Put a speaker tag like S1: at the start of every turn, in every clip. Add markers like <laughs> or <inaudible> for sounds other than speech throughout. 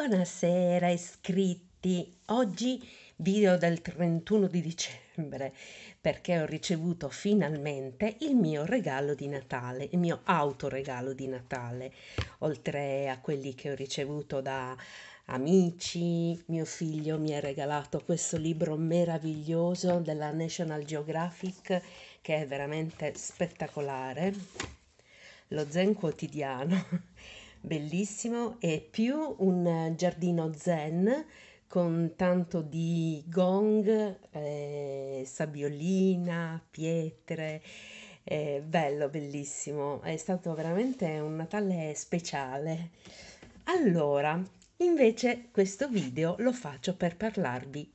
S1: Buonasera iscritti! Oggi video del 31 di dicembre perché ho ricevuto finalmente il mio regalo di Natale, il mio autoregalo di Natale, oltre a quelli che ho ricevuto da amici, mio figlio mi ha regalato questo libro meraviglioso della National Geographic che è veramente spettacolare, lo Zen quotidiano bellissimo, e più un giardino zen con tanto di gong, eh, sabbiolina, pietre. Eh, bello, bellissimo, è stato veramente un Natale speciale. Allora, invece questo video lo faccio per parlarvi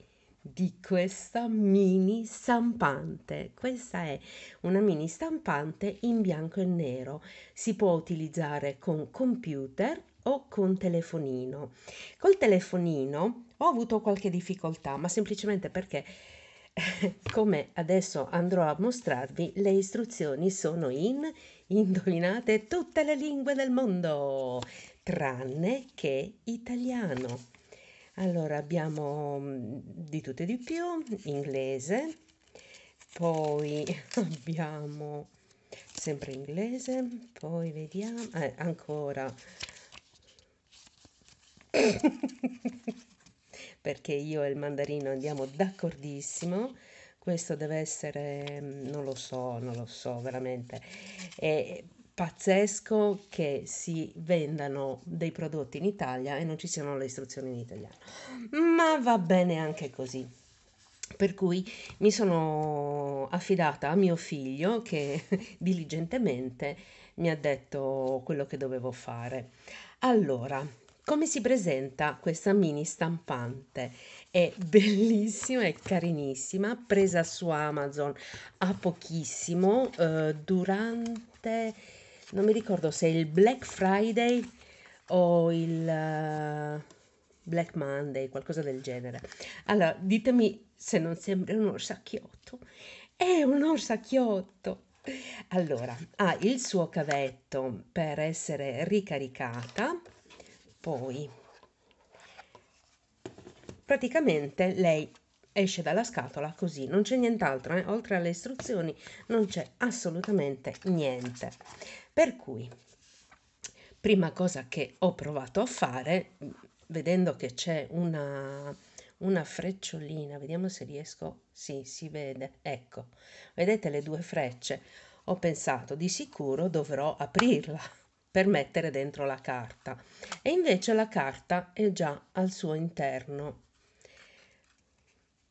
S1: di questa mini stampante. Questa è una mini stampante in bianco e nero. Si può utilizzare con computer o con telefonino. Col telefonino ho avuto qualche difficoltà, ma semplicemente perché <laughs> come adesso andrò a mostrarvi, le istruzioni sono in, indovinate, tutte le lingue del mondo, tranne che italiano. Allora abbiamo mm, di tutto e di più, inglese, poi <laughs> abbiamo sempre inglese, poi vediamo, eh, ancora, <laughs> perché io e il mandarino andiamo d'accordissimo, questo deve essere, mm, non lo so, non lo so veramente, e pazzesco che si vendano dei prodotti in Italia e non ci siano le istruzioni in italiano. Ma va bene anche così. Per cui mi sono affidata a mio figlio che <laughs> diligentemente mi ha detto quello che dovevo fare. Allora, come si presenta questa mini stampante? È bellissima e carinissima, presa su Amazon a pochissimo eh, durante non mi ricordo se il Black Friday o il eh, Black Monday, qualcosa del genere. Allora, ditemi se non sembra un orsacchiotto. È un orsacchiotto! Allora, ha il suo cavetto per essere ricaricata, poi praticamente lei esce dalla scatola così, non c'è nient'altro, eh? oltre alle istruzioni non c'è assolutamente niente. Per cui, prima cosa che ho provato a fare, vedendo che c'è una, una frecciolina, vediamo se riesco, sì, si vede, ecco, vedete le due frecce? Ho pensato di sicuro dovrò aprirla <laughs> per mettere dentro la carta e invece la carta è già al suo interno.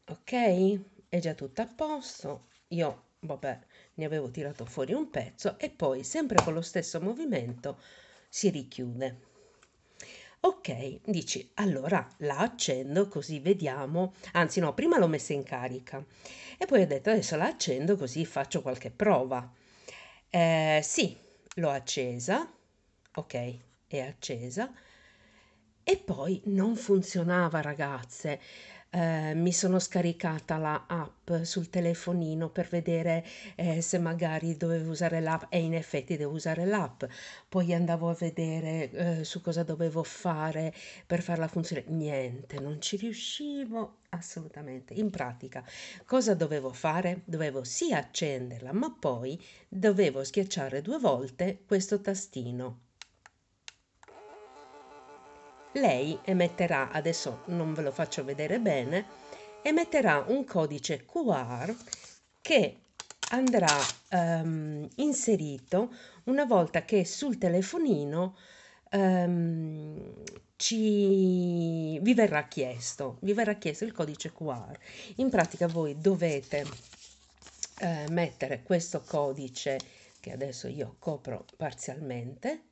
S1: Ok? È già tutto a posto. Io, vabbè, ne avevo tirato fuori un pezzo e poi sempre con lo stesso movimento si richiude ok dici allora la accendo così vediamo anzi no prima l'ho messa in carica e poi ho detto adesso la accendo così faccio qualche prova eh, sì l'ho accesa ok è accesa e poi non funzionava ragazze eh, mi sono scaricata la app sul telefonino per vedere eh, se magari dovevo usare l'app e in effetti devo usare l'app. Poi andavo a vedere eh, su cosa dovevo fare per farla funzionare. Niente, non ci riuscivo assolutamente. In pratica, cosa dovevo fare? Dovevo sì accenderla, ma poi dovevo schiacciare due volte questo tastino lei emetterà, adesso non ve lo faccio vedere bene, emetterà un codice QR che andrà um, inserito una volta che sul telefonino um, ci... vi verrà chiesto, vi verrà chiesto il codice QR. In pratica voi dovete eh, mettere questo codice che adesso io copro parzialmente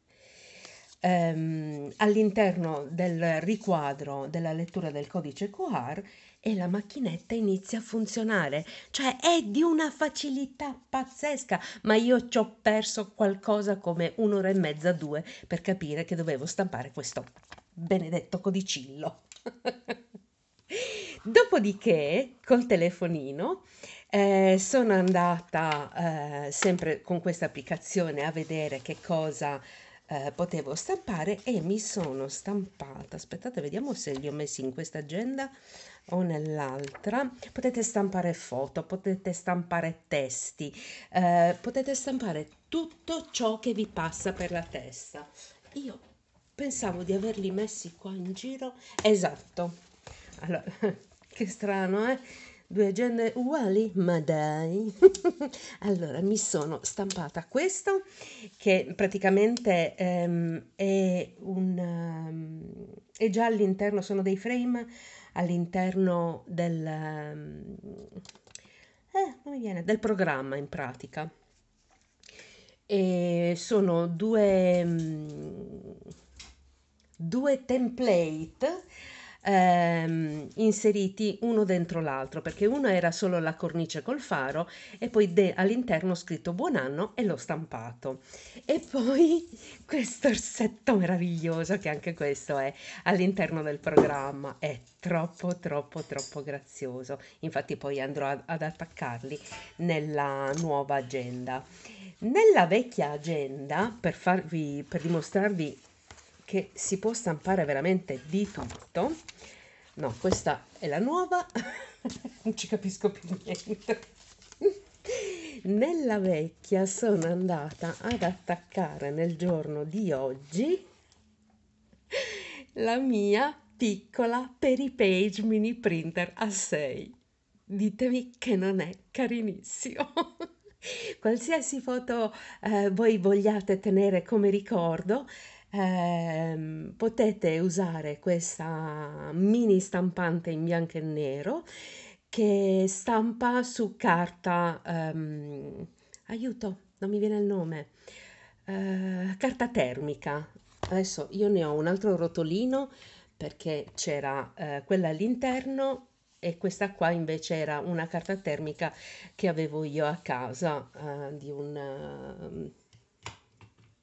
S1: ehm, all'interno del riquadro della lettura del codice QR e la macchinetta inizia a funzionare, cioè è di una facilità pazzesca, ma io ci ho perso qualcosa come un'ora e mezza, due per capire che dovevo stampare questo benedetto codicillo. <laughs> Dopodiché, col telefonino, eh, sono andata eh, sempre con questa applicazione a vedere che cosa eh, potevo stampare e mi sono stampata aspettate vediamo se li ho messi in questa agenda o nell'altra potete stampare foto potete stampare testi eh, potete stampare tutto ciò che vi passa per la testa io pensavo di averli messi qua in giro esatto allora <laughs> che strano eh due agende uguali ma dai <laughs> allora mi sono stampata questo che praticamente ehm, è un ehm, è già all'interno sono dei frame all'interno del ehm, eh, come viene del programma in pratica e sono due ehm, due template ehm, inseriti uno dentro l'altro, perché uno era solo la cornice col faro e poi de- all'interno scritto buon anno e l'ho stampato. E poi <laughs> questo orsetto meraviglioso, che anche questo è all'interno del programma, è troppo troppo troppo grazioso. Infatti poi andrò ad, ad attaccarli nella nuova agenda. Nella vecchia agenda, per, farvi, per dimostrarvi che si può stampare veramente di tutto. No, questa è la nuova, <laughs> non ci capisco più niente. Nella vecchia sono andata ad attaccare nel giorno di oggi la mia piccola peripage mini printer a 6. Ditemi che non è carinissimo. <laughs> Qualsiasi foto eh, voi vogliate tenere come ricordo, eh, potete usare questa mini stampante in bianco e nero che stampa su carta ehm, aiuto non mi viene il nome eh, carta termica adesso io ne ho un altro rotolino perché c'era eh, quella all'interno e questa qua invece era una carta termica che avevo io a casa eh, di un ehm,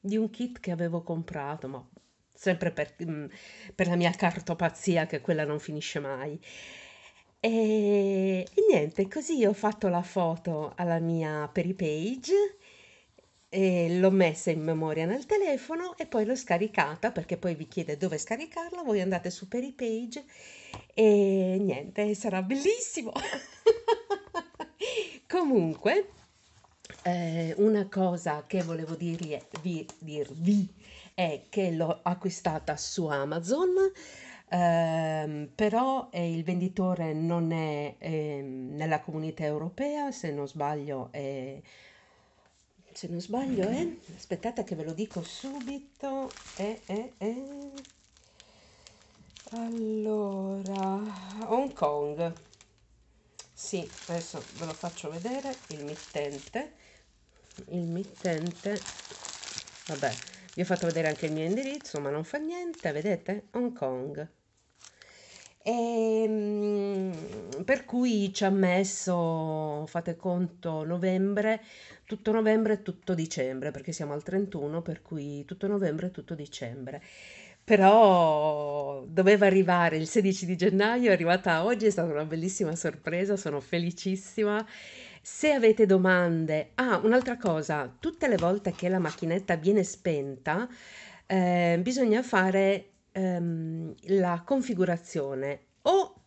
S1: di un kit che avevo comprato, ma sempre per, mm, per la mia cartopazia che quella non finisce mai. E, e, niente, così ho fatto la foto alla mia peripage, l'ho messa in memoria nel telefono e poi l'ho scaricata perché poi vi chiede dove scaricarla, voi andate su peripage e niente, sarà bellissimo. <laughs> Comunque, eh, una cosa che volevo dirvi, dirvi è che l'ho acquistata su Amazon, ehm, però eh, il venditore non è eh, nella comunità europea, se non sbaglio è... Se non sbaglio è... Aspettate che ve lo dico subito. È, è, è. Allora, Hong Kong sì adesso ve lo faccio vedere il mittente il mittente vabbè vi ho fatto vedere anche il mio indirizzo ma non fa niente vedete Hong Kong e, ehm, per cui ci ha messo, fate conto, novembre, tutto novembre e tutto dicembre, perché siamo al 31, per cui tutto novembre e tutto dicembre. Però doveva arrivare il 16 di gennaio, è arrivata oggi, è stata una bellissima sorpresa, sono felicissima. Se avete domande, ah, un'altra cosa, tutte le volte che la macchinetta viene spenta, eh, bisogna fare ehm, la configurazione o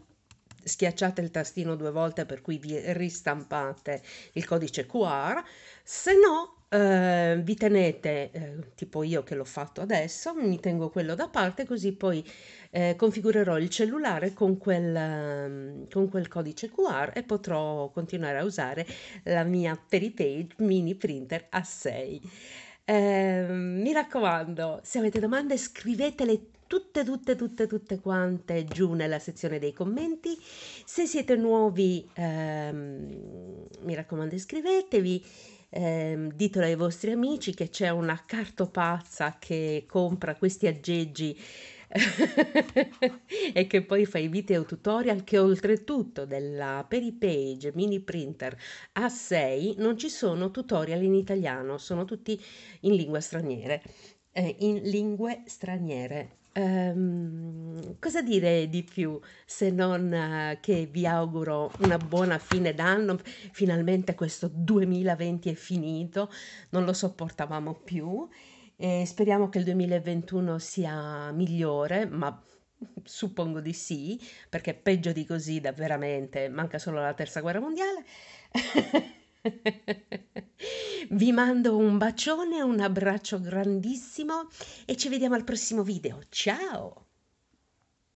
S1: schiacciate il tastino due volte per cui vi ristampate il codice QR, se no eh, vi tenete, eh, tipo io che l'ho fatto adesso, mi tengo quello da parte così poi eh, configurerò il cellulare con quel, ehm, con quel, codice QR e potrò continuare a usare la mia Peritage mini printer a 6. Ehm, mi raccomando, se avete domande scrivetele tutte, tutte, tutte, tutte quante giù nella sezione dei commenti. Se siete nuovi, ehm, mi raccomando, iscrivetevi ehm, ditelo ai vostri amici che c'è una cartopazza che compra questi aggeggi <laughs> e che poi fa i video tutorial che oltretutto della Peripage mini printer A6 non ci sono tutorial in italiano, sono tutti in lingua straniere, eh, in lingue straniere. Ehm, cosa dire di più se non eh, che vi auguro una buona fine d'anno. Finalmente questo 2020 è finito, non lo sopportavamo più e speriamo che il 2021 sia migliore, ma suppongo di sì, perché peggio di così davvero manca solo la terza guerra mondiale. <laughs> Vi mando un bacione, un abbraccio grandissimo e ci vediamo al prossimo video. Ciao!